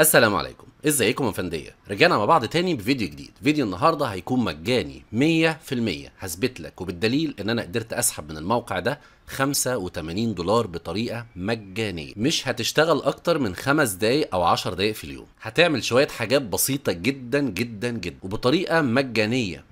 السلام عليكم ازيكم يا فندية رجعنا مع بعض تاني بفيديو جديد فيديو النهاردة هيكون مجاني 100% هثبت لك وبالدليل ان انا قدرت اسحب من الموقع ده 85 دولار بطريقة مجانية مش هتشتغل اكتر من 5 دقايق او 10 دقايق في اليوم هتعمل شوية حاجات بسيطة جدا جدا جدا وبطريقة مجانية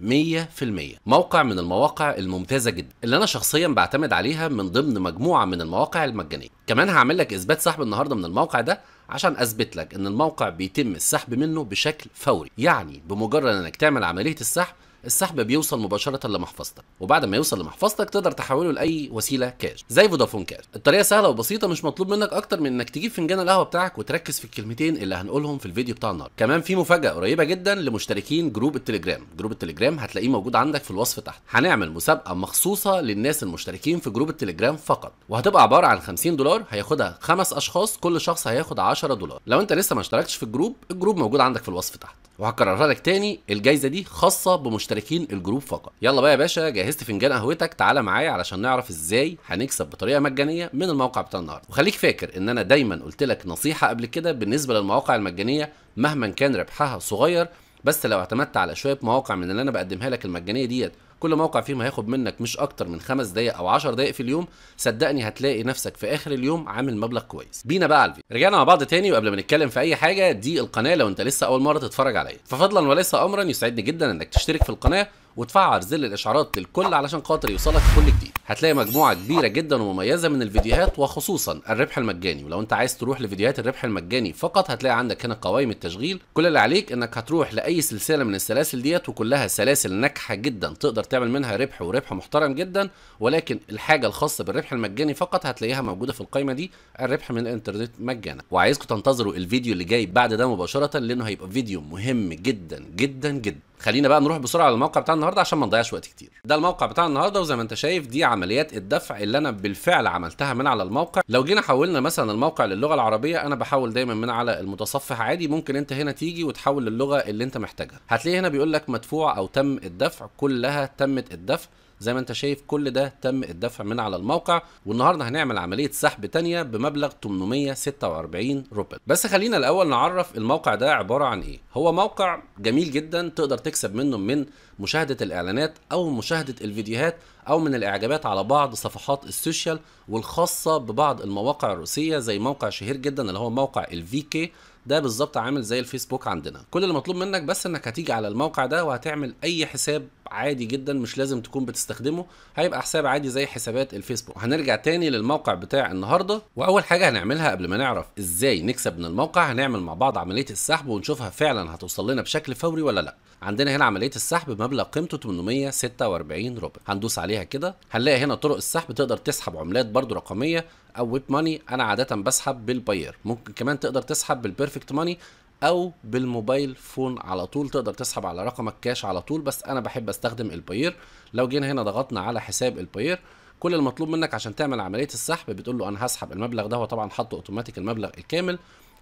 100% موقع من المواقع الممتازة جدا اللي انا شخصيا بعتمد عليها من ضمن مجموعة من المواقع المجانية كمان هعمل لك اثبات سحب النهاردة من الموقع ده عشان اثبت لك ان الموقع بيتم السحب منه بشكل فوري يعني بمجرد انك تعمل عمليه السحب السحب بيوصل مباشره لمحفظتك وبعد ما يوصل لمحفظتك تقدر تحوله لاي وسيله كاش زي فودافون كاش الطريقه سهله وبسيطه مش مطلوب منك اكتر من انك تجيب فنجان القهوه بتاعك وتركز في الكلمتين اللي هنقولهم في الفيديو بتاع النهارده كمان في مفاجاه قريبه جدا لمشتركين جروب التليجرام جروب التليجرام هتلاقيه موجود عندك في الوصف تحت هنعمل مسابقه مخصوصه للناس المشتركين في جروب التليجرام فقط وهتبقى عباره عن 50 دولار هياخدها خمس اشخاص كل شخص هياخد 10 دولار لو انت لسه ما اشتركتش في الجروب الجروب موجود عندك في الوصف تحت وهكررها لك تاني الجايزه دي خاصه بمشتركين المشتركين الجروب فقط يلا بقى يا باشا جهزت فنجان قهوتك تعالى معايا علشان نعرف ازاي هنكسب بطريقه مجانيه من الموقع بتاع النهارده وخليك فاكر ان انا دايما قلت لك نصيحه قبل كده بالنسبه للمواقع المجانيه مهما كان ربحها صغير بس لو اعتمدت على شويه مواقع من اللي انا بقدمها لك المجانيه ديت كل موقع فيهم هياخد منك مش اكتر من خمس دقائق او 10 دقائق في اليوم صدقني هتلاقي نفسك في اخر اليوم عامل مبلغ كويس بينا بقى على الفيديو رجعنا مع بعض تاني وقبل ما نتكلم في اي حاجه دي القناه لو انت لسه اول مره تتفرج عليا ففضلا وليس امرا يسعدني جدا انك تشترك في القناه وتفعل زر الاشعارات للكل علشان خاطر يوصلك كل جديد هتلاقي مجموعه كبيره جدا ومميزه من الفيديوهات وخصوصا الربح المجاني ولو انت عايز تروح لفيديوهات الربح المجاني فقط هتلاقي عندك هنا قوائم التشغيل كل اللي عليك انك هتروح لاي سلسله من السلاسل ديت وكلها سلاسل ناجحه جدا تقدر تعمل منها ربح وربح محترم جدا ولكن الحاجه الخاصه بالربح المجاني فقط هتلاقيها موجوده في القائمه دي الربح من الانترنت مجانا وعايزكم تنتظروا الفيديو اللي جاي بعد ده مباشره لانه هيبقى فيديو مهم جدا جدا جدا خلينا بقى نروح بسرعه للموقع بتاع النهارده عشان ما نضيعش وقت كتير ده الموقع بتاع النهارده وزي ما انت شايف دي عمليات الدفع اللي انا بالفعل عملتها من على الموقع لو جينا حولنا مثلا الموقع للغه العربيه انا بحول دايما من على المتصفح عادي ممكن انت هنا تيجي وتحول للغه اللي انت محتاجها هتلاقي هنا بيقول لك مدفوع او تم الدفع كلها تمت الدفع زي ما انت شايف كل ده تم الدفع من على الموقع والنهارده هنعمل عمليه سحب ثانيه بمبلغ 846 روبل بس خلينا الاول نعرف الموقع ده عباره عن ايه هو موقع جميل جدا تقدر تكسب منه من مشاهده الاعلانات او مشاهده الفيديوهات او من الاعجابات على بعض صفحات السوشيال والخاصه ببعض المواقع الروسيه زي موقع شهير جدا اللي هو موقع الفي كي ده بالظبط عامل زي الفيسبوك عندنا كل اللي مطلوب منك بس انك هتيجي على الموقع ده وهتعمل اي حساب عادي جدا مش لازم تكون بتستخدمه هيبقى حساب عادي زي حسابات الفيسبوك هنرجع تاني للموقع بتاع النهارده واول حاجه هنعملها قبل ما نعرف ازاي نكسب من الموقع هنعمل مع بعض عمليه السحب ونشوفها فعلا هتوصل لنا بشكل فوري ولا لا عندنا هنا عمليه السحب بمبلغ قيمته 846 ربع هندوس عليها كده هنلاقي هنا طرق السحب تقدر تسحب عملات برضو رقميه او ويب ماني انا عاده بسحب بالباير ممكن كمان تقدر تسحب بالبيرفكت ماني او بالموبايل فون على طول تقدر تسحب على رقمك كاش على طول بس انا بحب استخدم الباير لو جينا هنا ضغطنا على حساب الباير كل المطلوب منك عشان تعمل عمليه السحب بتقول له انا هسحب المبلغ ده هو طبعا حط اوتوماتيك المبلغ الكامل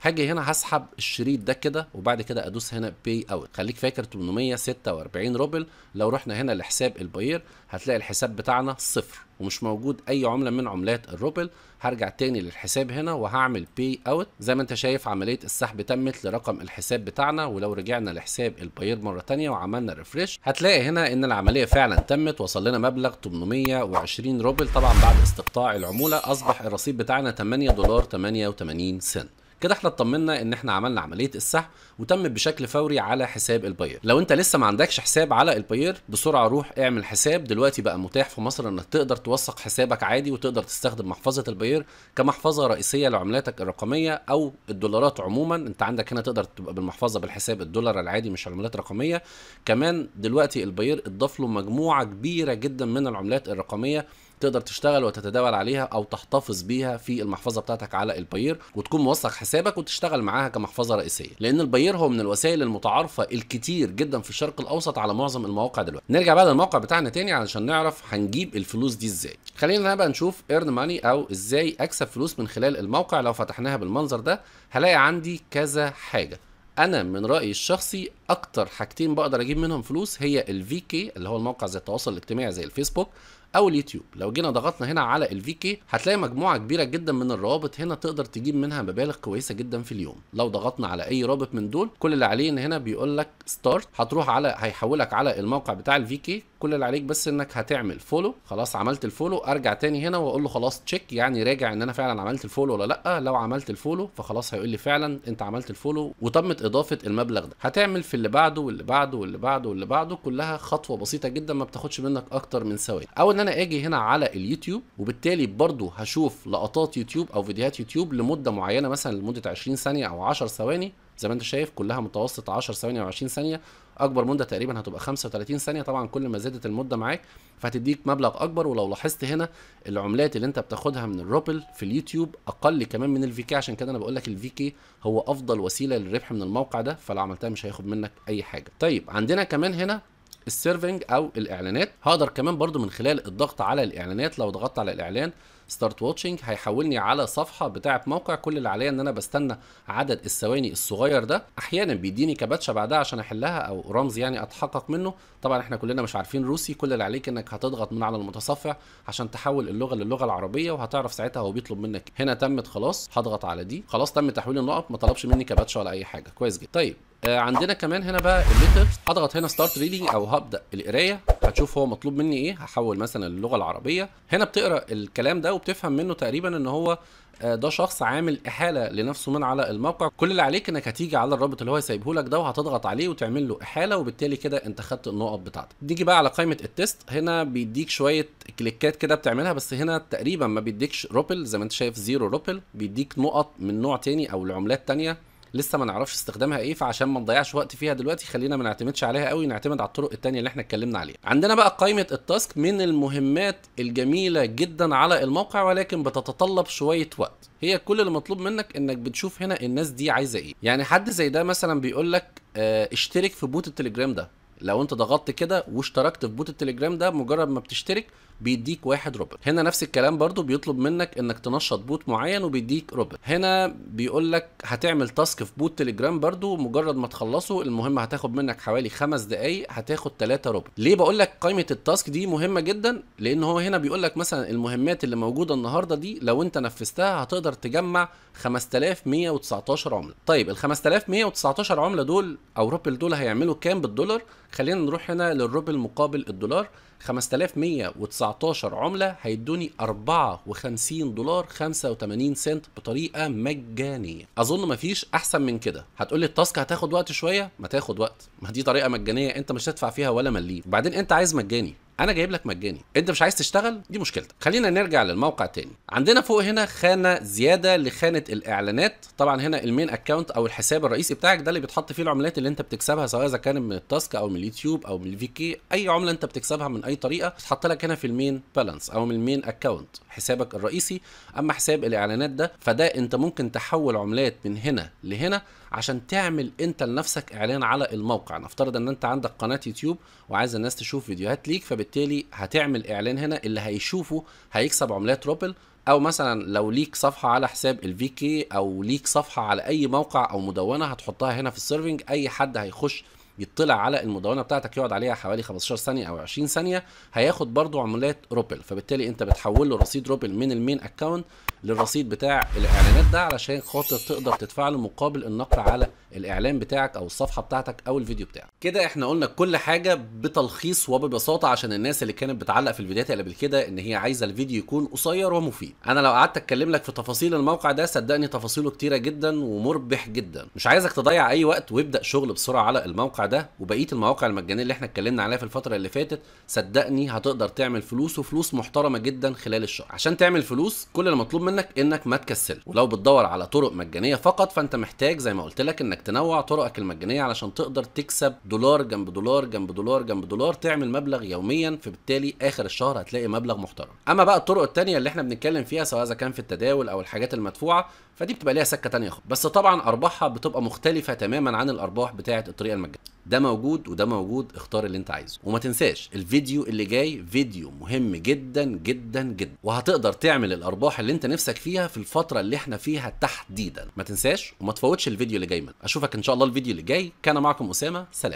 هاجي هنا هسحب الشريط ده كده وبعد كده ادوس هنا باي اوت خليك فاكر 846 روبل لو رحنا هنا لحساب الباير هتلاقي الحساب بتاعنا صفر ومش موجود اي عمله من عملات الروبل هرجع تاني للحساب هنا وهعمل باي اوت زي ما انت شايف عمليه السحب تمت لرقم الحساب بتاعنا ولو رجعنا لحساب الباير مره تانية وعملنا ريفريش هتلاقي هنا ان العمليه فعلا تمت وصل لنا مبلغ 820 روبل طبعا بعد استقطاع العموله اصبح الرصيد بتاعنا 8 دولار 88 سنت كده احنا اطمنا ان احنا عملنا عمليه السحب وتمت بشكل فوري على حساب الباير لو انت لسه ما عندكش حساب على الباير بسرعه روح اعمل حساب دلوقتي بقى متاح في مصر انك تقدر توثق حسابك عادي وتقدر تستخدم محفظه الباير كمحفظه رئيسيه لعملاتك الرقميه او الدولارات عموما انت عندك هنا تقدر تبقى بالمحفظه بالحساب الدولار العادي مش عملات رقميه كمان دلوقتي الباير اضاف له مجموعه كبيره جدا من العملات الرقميه تقدر تشتغل وتتداول عليها او تحتفظ بيها في المحفظه بتاعتك على الباير وتكون موثق حسابك وتشتغل معاها كمحفظه رئيسيه لان الباير هو من الوسائل المتعارفه الكتير جدا في الشرق الاوسط على معظم المواقع دلوقتي نرجع بقى للموقع بتاعنا تاني علشان نعرف هنجيب الفلوس دي ازاي خلينا بقى نشوف ايرن ماني او ازاي اكسب فلوس من خلال الموقع لو فتحناها بالمنظر ده هلاقي عندي كذا حاجه انا من رايي الشخصي اكتر حاجتين بقدر اجيب منهم فلوس هي الفي كي اللي هو الموقع زي التواصل الاجتماعي زي الفيسبوك او اليوتيوب لو جينا ضغطنا هنا على الفي كي هتلاقي مجموعه كبيره جدا من الروابط هنا تقدر تجيب منها مبالغ كويسه جدا في اليوم لو ضغطنا على اي رابط من دول كل اللي عليه ان هنا بيقول لك ستارت هتروح على هيحولك على الموقع بتاع الفي كي كل اللي عليك بس انك هتعمل فولو خلاص عملت الفولو ارجع تاني هنا واقول له خلاص تشيك يعني راجع ان انا فعلا عملت الفولو ولا لا لو عملت الفولو فخلاص هيقول لي فعلا انت عملت الفولو وتمت اضافه المبلغ ده هتعمل في اللي بعده واللي بعده واللي بعده واللي بعده كلها خطوه بسيطه جدا ما بتاخدش منك اكتر من ثواني او ان انا اجي هنا على اليوتيوب وبالتالي برضو هشوف لقطات يوتيوب او فيديوهات يوتيوب لمده معينه مثلا لمده 20 ثانيه او 10 ثواني زي ما انت شايف كلها متوسط 10 ثواني او 20 ثانيه اكبر مده تقريبا هتبقى 35 ثانيه طبعا كل ما زادت المده معاك فهتديك مبلغ اكبر ولو لاحظت هنا العملات اللي انت بتاخدها من الروبل في اليوتيوب اقل كمان من الفي كي عشان كده انا بقول لك الفي كي هو افضل وسيله للربح من الموقع ده فلو عملتها مش هياخد منك اي حاجه طيب عندنا كمان هنا السيرفنج او الاعلانات هقدر كمان برضو من خلال الضغط على الاعلانات لو ضغطت على الاعلان ستارت واتشنج هيحولني على صفحه بتاعه موقع كل اللي عليا ان انا بستنى عدد الثواني الصغير ده احيانا بيديني كباتشه بعدها عشان احلها او رمز يعني اتحقق منه طبعا احنا كلنا مش عارفين روسي كل اللي عليك انك هتضغط من على المتصفح عشان تحول اللغه للغه العربيه وهتعرف ساعتها هو بيطلب منك هنا تمت خلاص هضغط على دي خلاص تم تحويل النقط ما طلبش مني كباتشه ولا اي حاجه كويس جدا طيب آه عندنا كمان هنا بقى الليتر هضغط هنا ستارت ريدنج او هبدا القرايه هتشوف هو مطلوب مني ايه هحول مثلا للغه العربيه هنا بتقرا الكلام ده وبتفهم منه تقريبا ان هو آه، ده شخص عامل احاله لنفسه من على الموقع كل اللي عليك انك هتيجي على الرابط اللي هو سايبه لك ده وهتضغط عليه وتعمل له احاله وبالتالي كده انت خدت النقط بتاعتك نيجي بقى على قائمه التيست هنا بيديك شويه كليكات كده بتعملها بس هنا تقريبا ما بيديكش روبل زي ما انت شايف زيرو روبل بيديك نقط من نوع تاني او لعملات تانيه لسه ما نعرفش استخدامها ايه فعشان ما نضيعش وقت فيها دلوقتي خلينا ما نعتمدش عليها قوي نعتمد على الطرق الثانيه اللي احنا اتكلمنا عليها عندنا بقى قائمه التاسك من المهمات الجميله جدا على الموقع ولكن بتتطلب شويه وقت هي كل اللي مطلوب منك انك بتشوف هنا الناس دي عايزه ايه يعني حد زي ده مثلا بيقول لك آه، اشترك في بوت التليجرام ده لو انت ضغطت كده واشتركت في بوت التليجرام ده مجرد ما بتشترك بيديك واحد روبل هنا نفس الكلام برضو بيطلب منك انك تنشط بوت معين وبيديك روبل هنا بيقول لك هتعمل تاسك في بوت تليجرام برضو مجرد ما تخلصه المهم هتاخد منك حوالي خمس دقايق هتاخد 3 روبل ليه بقول لك قائمه التاسك دي مهمه جدا لان هو هنا بيقول لك مثلا المهمات اللي موجوده النهارده دي لو انت نفذتها هتقدر تجمع 5119 عمله طيب ال 5119 عمله دول او روبل دول هيعملوا كام بالدولار خلينا نروح هنا للروبل مقابل الدولار 5119 عملة هيدوني 54 دولار 85 سنت بطريقة مجانية أظن مفيش أحسن من كده هتقولي التاسك هتاخد وقت شوية ما تاخد وقت ما دي طريقة مجانية أنت مش هتدفع فيها ولا مليم وبعدين أنت عايز مجاني انا جايب لك مجاني انت مش عايز تشتغل دي مشكلتك خلينا نرجع للموقع تاني عندنا فوق هنا خانه زياده لخانه الاعلانات طبعا هنا المين اكونت او الحساب الرئيسي بتاعك ده اللي بتحط فيه العملات اللي انت بتكسبها سواء اذا كان من التاسك او من اليوتيوب او من الفيكي اي عمله انت بتكسبها من اي طريقه بتحط لك هنا في المين بالانس او من المين اكونت حسابك الرئيسي اما حساب الاعلانات ده فده انت ممكن تحول عملات من هنا لهنا عشان تعمل انت لنفسك اعلان على الموقع نفترض ان انت عندك قناه يوتيوب وعايز الناس تشوف فيديوهات ليك فبالتالي هتعمل اعلان هنا اللي هيشوفه هيكسب عملات روبل او مثلا لو ليك صفحه على حساب الفي كي او ليك صفحه على اي موقع او مدونه هتحطها هنا في السيرفنج اي حد هيخش يطلع على المدونه بتاعتك يقعد عليها حوالي 15 ثانيه او 20 ثانيه هياخد برضو عملات روبل فبالتالي انت بتحول له رصيد روبل من المين اكونت للرصيد بتاع الاعلانات ده علشان خاطر تقدر تدفع له مقابل النقر على الاعلان بتاعك او الصفحه بتاعتك او الفيديو بتاعك كده احنا قلنا كل حاجه بتلخيص وببساطه عشان الناس اللي كانت بتعلق في الفيديوهات اللي قبل كده ان هي عايزه الفيديو يكون قصير ومفيد انا لو قعدت اتكلم لك في تفاصيل الموقع ده صدقني تفاصيله كتيره جدا ومربح جدا مش عايزك تضيع اي وقت وابدا شغل بسرعه على الموقع ده وبقيه المواقع المجانيه اللي احنا اتكلمنا عليها في الفتره اللي فاتت صدقني هتقدر تعمل فلوس وفلوس محترمه جدا خلال الشهر عشان تعمل فلوس كل المطلوب منك منك انك ما تكسل ولو بتدور على طرق مجانيه فقط فانت محتاج زي ما قلت لك انك تنوع طرقك المجانيه علشان تقدر تكسب دولار جنب دولار جنب دولار جنب دولار تعمل مبلغ يوميا فبالتالي اخر الشهر هتلاقي مبلغ محترم اما بقى الطرق الثانيه اللي احنا بنتكلم فيها سواء اذا كان في التداول او الحاجات المدفوعه فدي بتبقى ليها سكه تانية خالص بس طبعا ارباحها بتبقى مختلفه تماما عن الارباح بتاعه الطريقه المجانيه ده موجود وده موجود اختار اللي انت عايزه وما تنساش الفيديو اللي جاي فيديو مهم جدا جدا جدا وهتقدر تعمل الارباح اللي انت نفسك فيها في الفتره اللي احنا فيها تحديدا ما تنساش وما تفوتش الفيديو اللي جاي منه اشوفك ان شاء الله الفيديو اللي جاي كان معكم اسامه سلام